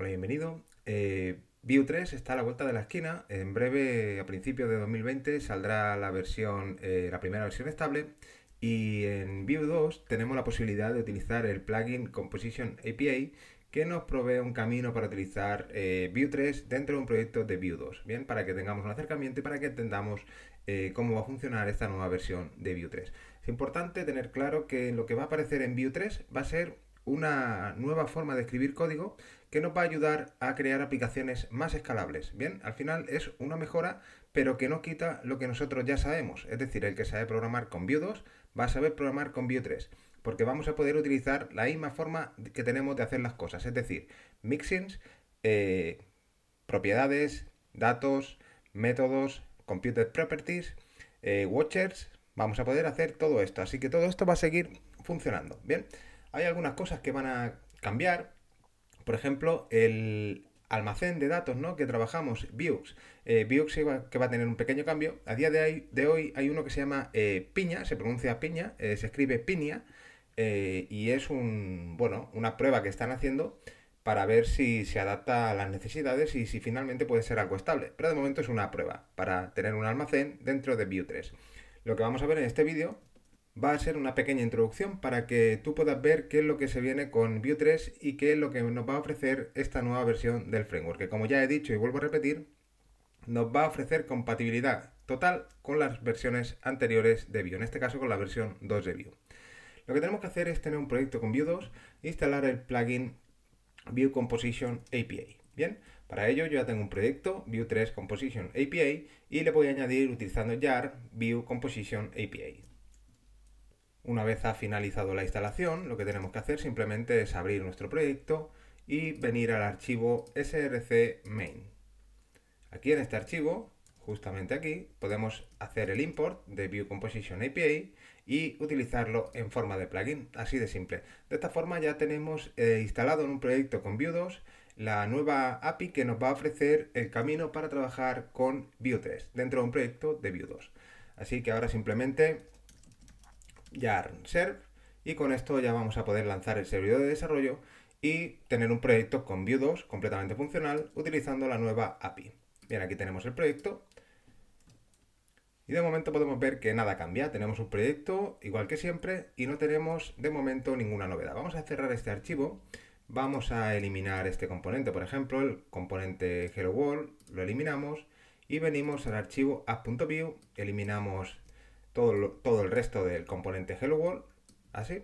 Hola, bienvenido. Eh, view 3 está a la vuelta de la esquina. En breve, a principios de 2020, saldrá la versión, eh, la primera versión estable. Y en View 2 tenemos la posibilidad de utilizar el plugin Composition API que nos provee un camino para utilizar eh, view 3 dentro de un proyecto de View 2, ¿bien? Para que tengamos un acercamiento y para que entendamos cómo va a funcionar esta nueva versión de view 3. Es importante tener claro que lo que va a aparecer en view 3 va a ser una nueva forma de escribir código que nos va a ayudar a crear aplicaciones más escalables. Bien, al final es una mejora, pero que no quita lo que nosotros ya sabemos. Es decir, el que sabe programar con Vue 2 va a saber programar con Vue 3, porque vamos a poder utilizar la misma forma que tenemos de hacer las cosas. Es decir, mixins, eh, propiedades, datos, métodos, computed properties, eh, watchers. Vamos a poder hacer todo esto. Así que todo esto va a seguir funcionando. Bien hay algunas cosas que van a cambiar. Por ejemplo, el almacén de datos ¿no? que trabajamos, Vuex. Eh, que va a tener un pequeño cambio. A día de hoy, hay uno que se llama eh, Piña, se pronuncia Piña, eh, se escribe Piña, eh, y es un, bueno, una prueba que están haciendo para ver si se adapta a las necesidades y si finalmente puede ser algo estable. Pero de momento es una prueba para tener un almacén dentro de Vue 3. Lo que vamos a ver en este vídeo va a ser una pequeña introducción para que tú puedas ver qué es lo que se viene con Vue 3 y qué es lo que nos va a ofrecer esta nueva versión del framework, que como ya he dicho y vuelvo a repetir, nos va a ofrecer compatibilidad total con las versiones anteriores de Vue, en este caso con la versión 2 de Vue. Lo que tenemos que hacer es tener un proyecto con Vue 2 e instalar el plugin Vue Composition API. Bien, para ello yo ya tengo un proyecto, Vue 3 Composition API, y le voy a añadir utilizando jar Vue Composition API. Una vez ha finalizado la instalación, lo que tenemos que hacer simplemente es abrir nuestro proyecto y venir al archivo src main. Aquí en este archivo, justamente aquí, podemos hacer el import de View Composition API y utilizarlo en forma de plugin, así de simple. De esta forma ya tenemos eh, instalado en un proyecto con Vue 2 la nueva API que nos va a ofrecer el camino para trabajar con Vue 3 dentro de un proyecto de Vue 2. Así que ahora simplemente yarn y con esto ya vamos a poder lanzar el servidor de desarrollo y tener un proyecto con Vue 2 completamente funcional utilizando la nueva API. Bien, aquí tenemos el proyecto y de momento podemos ver que nada cambia, tenemos un proyecto igual que siempre y no tenemos de momento ninguna novedad. Vamos a cerrar este archivo, vamos a eliminar este componente, por ejemplo, el componente Hello World, lo eliminamos y venimos al archivo app.view, eliminamos todo, el resto del componente Hello World, así,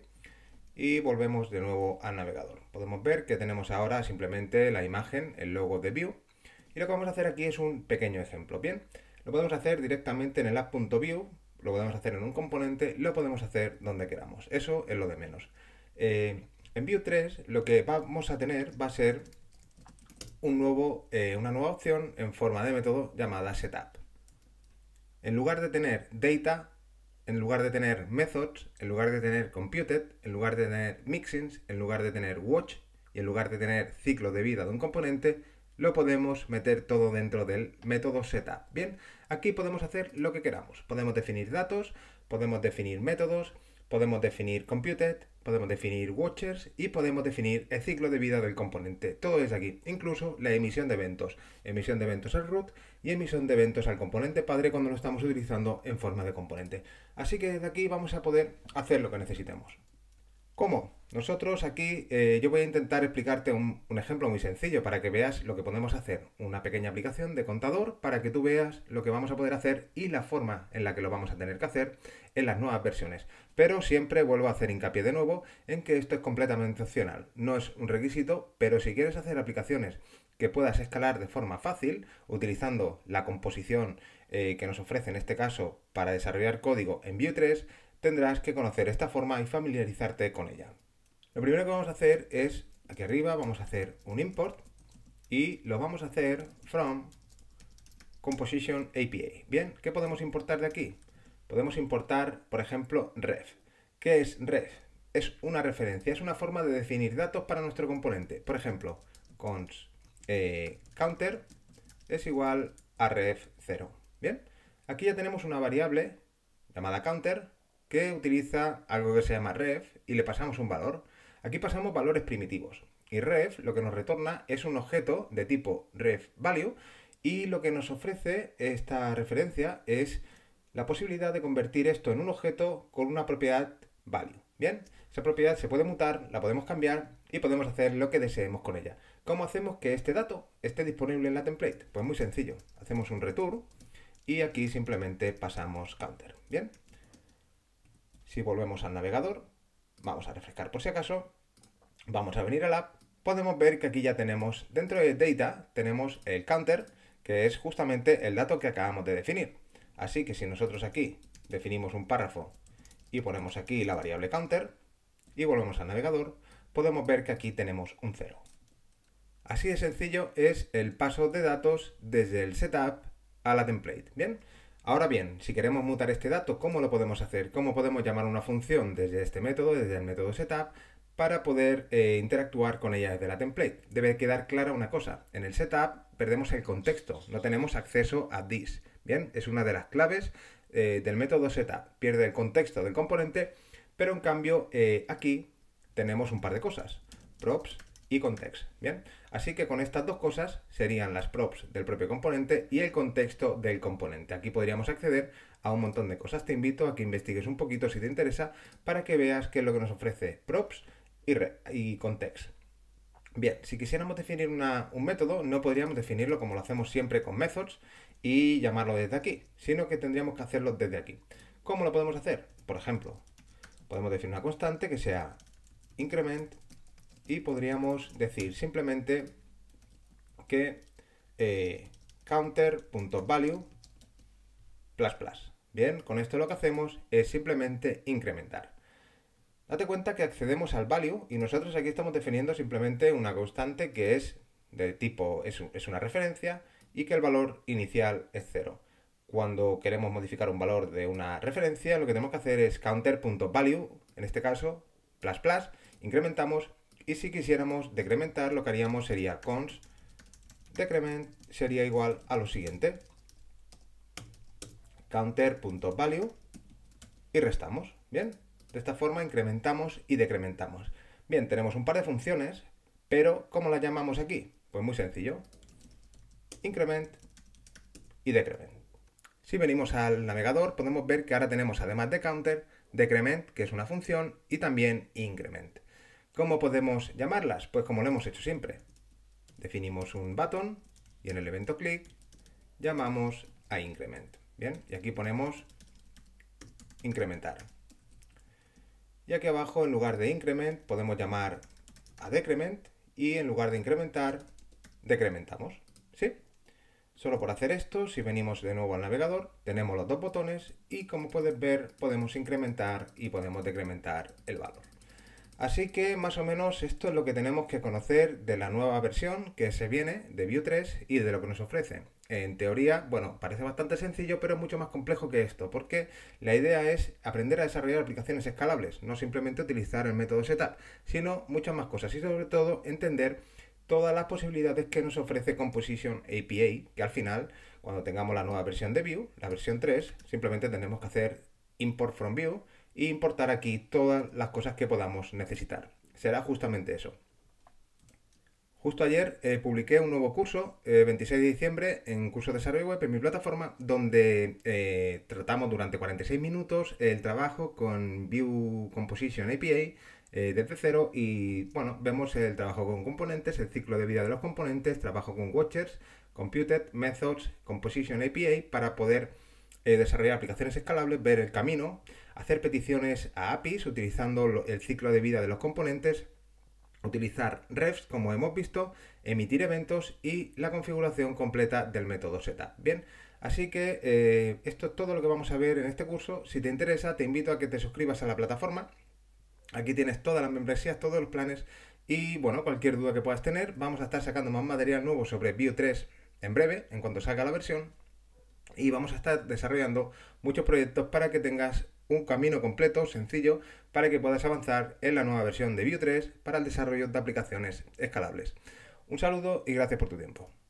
y volvemos de nuevo al navegador. Podemos ver que tenemos ahora simplemente la imagen, el logo de View, y lo que vamos a hacer aquí es un pequeño ejemplo, ¿bien? Lo podemos hacer directamente en el app.view, lo podemos hacer en un componente, lo podemos hacer donde queramos, eso es lo de menos. Eh, en View 3 lo que vamos a tener va a ser un nuevo, eh, una nueva opción en forma de método llamada Setup. En lugar de tener Data, en lugar de tener methods, en lugar de tener computed, en lugar de tener mixins, en lugar de tener watch y en lugar de tener ciclo de vida de un componente, lo podemos meter todo dentro del método setup. Bien, aquí podemos hacer lo que queramos. Podemos definir datos, podemos definir métodos, podemos definir computed, podemos definir watchers y podemos definir el ciclo de vida del componente. Todo es aquí, incluso la emisión de eventos. Emisión de eventos al root y emisión de eventos al componente padre cuando lo estamos utilizando en forma de componente. Así que desde aquí vamos a poder hacer lo que necesitemos. ¿Cómo? Nosotros aquí eh, yo voy a intentar explicarte un, ejemplo muy sencillo para que veas lo que podemos hacer. Una pequeña aplicación de contador para que tú veas lo que vamos a poder hacer y la forma en la que lo vamos a tener que hacer en las nuevas versiones. Pero siempre vuelvo a hacer hincapié de nuevo en que esto es completamente opcional. No es un requisito, pero si quieres hacer aplicaciones que puedas escalar de forma fácil utilizando la composición eh, que nos ofrece en este caso para desarrollar código en Vue 3, tendrás que conocer esta forma y familiarizarte con ella. Lo primero que vamos a hacer es, aquí arriba vamos a hacer un import y lo vamos a hacer from composition api. Bien, ¿qué podemos importar de aquí? Podemos importar, por ejemplo, ref. ¿Qué es ref? Es una referencia, es una forma de definir datos para nuestro componente. Por ejemplo, cons eh, counter es igual a ref 0. Bien, aquí ya tenemos una variable llamada counter que utiliza algo que se llama ref y le pasamos un valor. Aquí pasamos valores primitivos y ref lo que nos retorna es un objeto de tipo ref value y lo que nos ofrece esta referencia es la posibilidad de convertir esto en un objeto con una propiedad value. Bien, esa propiedad se puede mutar, la podemos cambiar y podemos hacer lo que deseemos con ella. ¿Cómo hacemos que este dato esté disponible en la template? Pues muy sencillo, hacemos un return y aquí simplemente pasamos counter. Bien. Si volvemos al navegador, vamos a refrescar por si acaso, vamos a venir al app, podemos ver que aquí ya tenemos, dentro de data, tenemos el counter, que es justamente el dato que acabamos de definir. Así que si nosotros aquí definimos un párrafo y ponemos aquí la variable counter y volvemos al navegador, podemos ver que aquí tenemos un cero. Así de sencillo es el paso de datos desde el setup a la template. Bien, Ahora bien, si queremos mutar este dato, ¿cómo lo podemos hacer? ¿Cómo podemos llamar una función desde este método, desde el método setup, para poder eh, interactuar con ella desde la template? Debe quedar clara una cosa, en el setup perdemos el contexto, no tenemos acceso a this. Bien, es una de las claves eh, del método setup, pierde el contexto del componente, pero en cambio eh, aquí tenemos un par de cosas, props y context. Bien, así que con estas dos cosas serían las props del propio componente y el contexto del componente. Aquí podríamos acceder a un montón de cosas. Te invito a que investigues un poquito si te interesa para que veas qué es lo que nos ofrece props y, context. Bien, si quisiéramos definir un método, no podríamos definirlo como lo hacemos siempre con methods y llamarlo desde aquí, sino que tendríamos que hacerlo desde aquí. ¿Cómo lo podemos hacer? Por ejemplo, podemos definir una constante que sea increment y podríamos decir simplemente que eh, counter.value plus plus. Bien, con esto lo que hacemos es simplemente incrementar. Date cuenta que accedemos al value y nosotros aquí estamos definiendo simplemente una constante que es de tipo, es, es una referencia y que el valor inicial es cero. Cuando queremos modificar un valor de una referencia, lo que tenemos que hacer es counter.value, en este caso, plus plus, incrementamos y si quisiéramos decrementar, lo que haríamos sería cons decrement sería igual a lo siguiente. Counter.value y restamos, ¿bien? De esta forma incrementamos y decrementamos. Bien, tenemos un par de funciones, pero ¿cómo las llamamos aquí? Pues muy sencillo. Increment y decrement. Si venimos al navegador podemos ver que ahora tenemos además de counter, decrement, que es una función, y también increment. ¿Cómo podemos llamarlas? Pues como lo hemos hecho siempre. Definimos un button y en el evento click llamamos a increment. Bien, y aquí ponemos incrementar. Y aquí abajo, en lugar de increment, podemos llamar a decrement y en lugar de incrementar, decrementamos. ¿Sí? Solo por hacer esto, si venimos de nuevo al navegador, tenemos los dos botones y como puedes ver, podemos incrementar y podemos decrementar el valor. Así que más o menos esto es lo que tenemos que conocer de la nueva versión que se viene de Vue 3 y de lo que nos ofrece. En teoría, bueno, parece bastante sencillo, pero es mucho más complejo que esto, porque la idea es aprender a desarrollar aplicaciones escalables, no simplemente utilizar el método setup, sino muchas más cosas y sobre todo entender todas las posibilidades que nos ofrece Composition APA, que al final, cuando tengamos la nueva versión de Vue, la versión 3, simplemente tenemos que hacer import from Vue e importar aquí todas las cosas que podamos necesitar. Será justamente eso. Justo ayer eh, publiqué un nuevo curso, eh, 26 de diciembre, en curso de desarrollo web en mi plataforma, donde eh, tratamos durante 46 minutos el trabajo con View Composition API eh, desde cero y, bueno, vemos el trabajo con componentes, el ciclo de vida de los componentes, trabajo con watchers, computed, methods, composition API para poder eh, desarrollar aplicaciones escalables, ver el camino, hacer peticiones a APIs utilizando el ciclo de vida de los componentes, utilizar refs como hemos visto, emitir eventos y la configuración completa del método setup. Bien, así que eh, esto es todo lo que vamos a ver en este curso. Si te interesa, te invito a que te suscribas a la plataforma. Aquí tienes todas las membresías, todos los planes y bueno, cualquier duda que puedas tener, vamos a estar sacando más material nuevo sobre Vue 3 en breve, en cuanto salga la versión y vamos a estar desarrollando muchos proyectos para que tengas un camino completo, sencillo, para que puedas avanzar en la nueva versión de Vue 3 para el desarrollo de aplicaciones escalables. Un saludo y gracias por tu tiempo.